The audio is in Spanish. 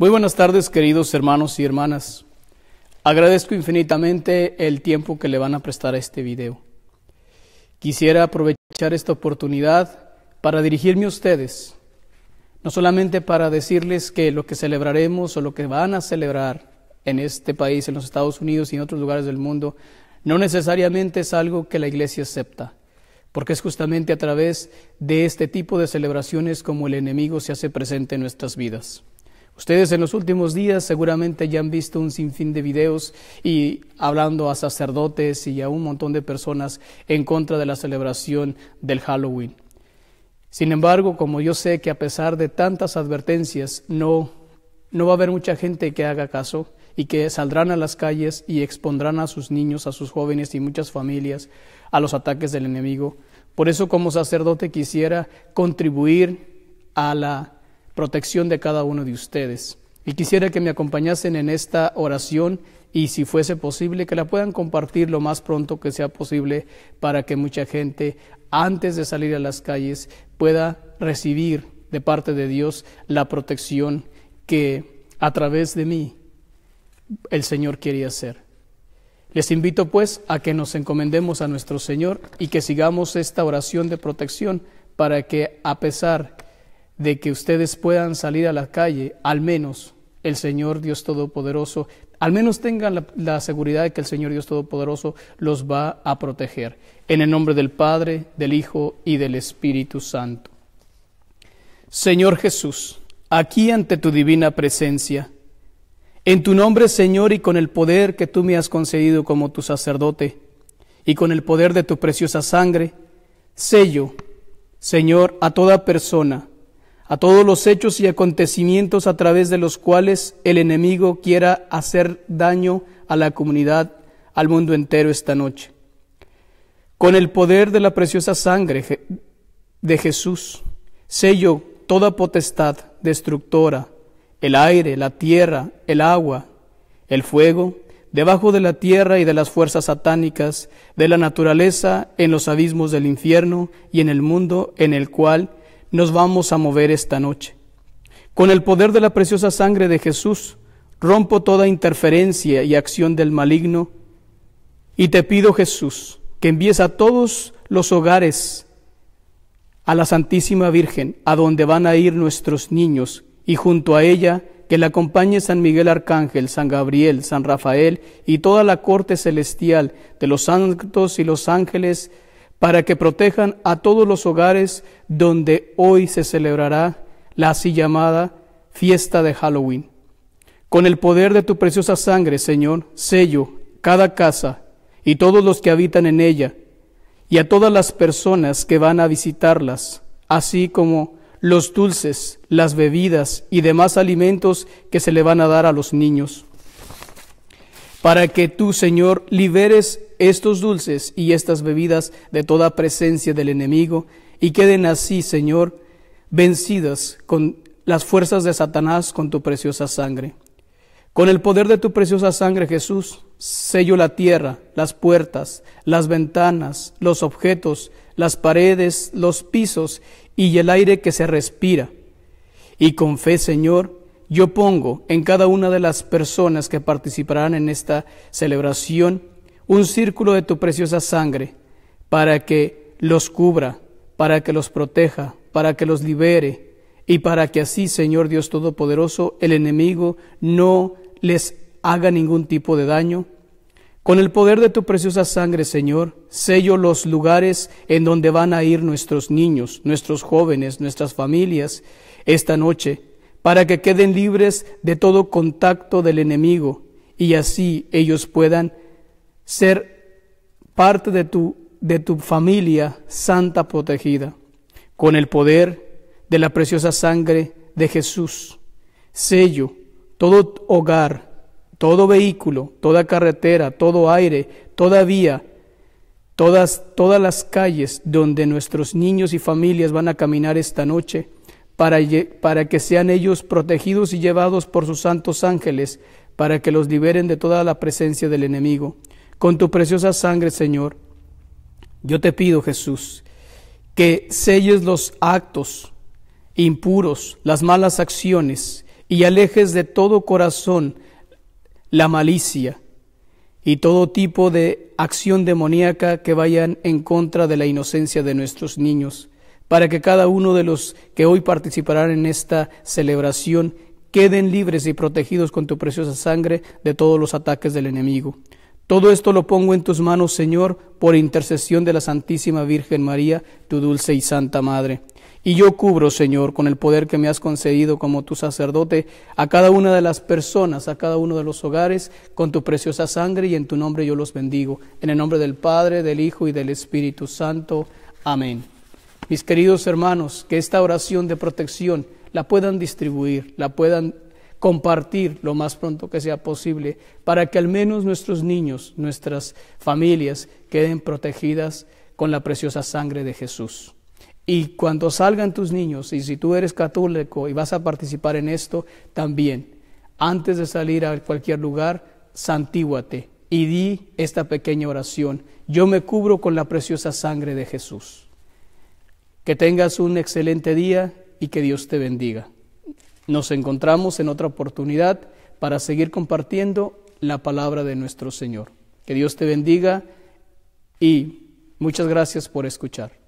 Muy buenas tardes, queridos hermanos y hermanas. Agradezco infinitamente el tiempo que le van a prestar a este video. Quisiera aprovechar esta oportunidad para dirigirme a ustedes, no solamente para decirles que lo que celebraremos o lo que van a celebrar en este país, en los Estados Unidos y en otros lugares del mundo, no necesariamente es algo que la iglesia acepta, porque es justamente a través de este tipo de celebraciones como el enemigo se hace presente en nuestras vidas. Ustedes en los últimos días seguramente ya han visto un sinfín de videos y hablando a sacerdotes y a un montón de personas en contra de la celebración del Halloween. Sin embargo, como yo sé que a pesar de tantas advertencias, no, no va a haber mucha gente que haga caso y que saldrán a las calles y expondrán a sus niños, a sus jóvenes y muchas familias a los ataques del enemigo. Por eso como sacerdote quisiera contribuir a la protección de cada uno de ustedes. Y quisiera que me acompañasen en esta oración y si fuese posible que la puedan compartir lo más pronto que sea posible para que mucha gente antes de salir a las calles pueda recibir de parte de Dios la protección que a través de mí el Señor quiere hacer. Les invito pues a que nos encomendemos a nuestro Señor y que sigamos esta oración de protección para que a pesar de que ustedes puedan salir a la calle, al menos el Señor Dios Todopoderoso, al menos tengan la, seguridad de que el Señor Dios Todopoderoso los va a proteger. En el nombre del Padre, del Hijo y del Espíritu Santo. Señor Jesús, aquí ante tu divina presencia, en tu nombre, Señor, y con el poder que tú me has concedido como tu sacerdote, y con el poder de tu preciosa sangre, sello, Señor, a toda persona, a todos los hechos y acontecimientos a través de los cuales el enemigo quiera hacer daño a la comunidad, al mundo entero esta noche. Con el poder de la preciosa sangre de Jesús, sello toda potestad destructora, el aire, la tierra, el agua, el fuego, debajo de la tierra y de las fuerzas satánicas, de la naturaleza, en los abismos del infierno y en el mundo en el cual nos vamos a mover esta noche. Con el poder de la preciosa sangre de Jesús, rompo toda interferencia y acción del maligno y te pido, Jesús, que envíes a todos los hogares a la Santísima Virgen, a donde van a ir nuestros niños, y junto a ella que la acompañe San Miguel Arcángel, San Gabriel, San Rafael y toda la corte celestial de los santos y los ángeles para que protejan a todos los hogares donde hoy se celebrará la así llamada fiesta de Halloween. Con el poder de tu preciosa sangre, Señor, sello cada casa y todos los que habitan en ella, y a todas las personas que van a visitarlas, así como los dulces, las bebidas y demás alimentos que se le van a dar a los niños para que tú, Señor, liberes estos dulces y estas bebidas de toda presencia del enemigo y queden así, Señor, vencidas con las fuerzas de Satanás con tu preciosa sangre. Con el poder de tu preciosa sangre, Jesús, sello la tierra, las puertas, las ventanas, los objetos, las paredes, los pisos y el aire que se respira. Y con fe, Señor, yo pongo en cada una de las personas que participarán en esta celebración un círculo de tu preciosa sangre para que los cubra, para que los proteja, para que los libere y para que así, Señor Dios Todopoderoso, el enemigo no les haga ningún tipo de daño. Con el poder de tu preciosa sangre, Señor, sello los lugares en donde van a ir nuestros niños, nuestros jóvenes, nuestras familias esta noche para que queden libres de todo contacto del enemigo y así ellos puedan ser parte de tu, de tu familia santa protegida, con el poder de la preciosa sangre de Jesús. Sello todo hogar, todo vehículo, toda carretera, todo aire, toda vía, todas, todas las calles donde nuestros niños y familias van a caminar esta noche para, que sean ellos protegidos y llevados por sus santos ángeles, para que los liberen de toda la presencia del enemigo. Con tu preciosa sangre, Señor, yo te pido, Jesús, que selles los actos impuros, las malas acciones, y alejes de todo corazón la malicia y todo tipo de acción demoníaca que vayan en contra de la inocencia de nuestros niños para que cada uno de los que hoy participarán en esta celebración queden libres y protegidos con tu preciosa sangre de todos los ataques del enemigo. Todo esto lo pongo en tus manos, Señor, por intercesión de la Santísima Virgen María, tu dulce y santa Madre. Y yo cubro, Señor, con el poder que me has concedido como tu sacerdote, a cada una de las personas, a cada uno de los hogares, con tu preciosa sangre y en tu nombre yo los bendigo. En el nombre del Padre, del Hijo y del Espíritu Santo. Amén. Mis queridos hermanos, que esta oración de protección la puedan distribuir, la puedan compartir lo más pronto que sea posible, para que al menos nuestros niños, nuestras familias queden protegidas con la preciosa sangre de Jesús. Y cuando salgan tus niños, y si tú eres católico y vas a participar en esto, también, antes de salir a cualquier lugar, santíguate y di esta pequeña oración. Yo me cubro con la preciosa sangre de Jesús. Que tengas un excelente día y que Dios te bendiga. Nos encontramos en otra oportunidad para seguir compartiendo la palabra de nuestro Señor. Que Dios te bendiga y muchas gracias por escuchar.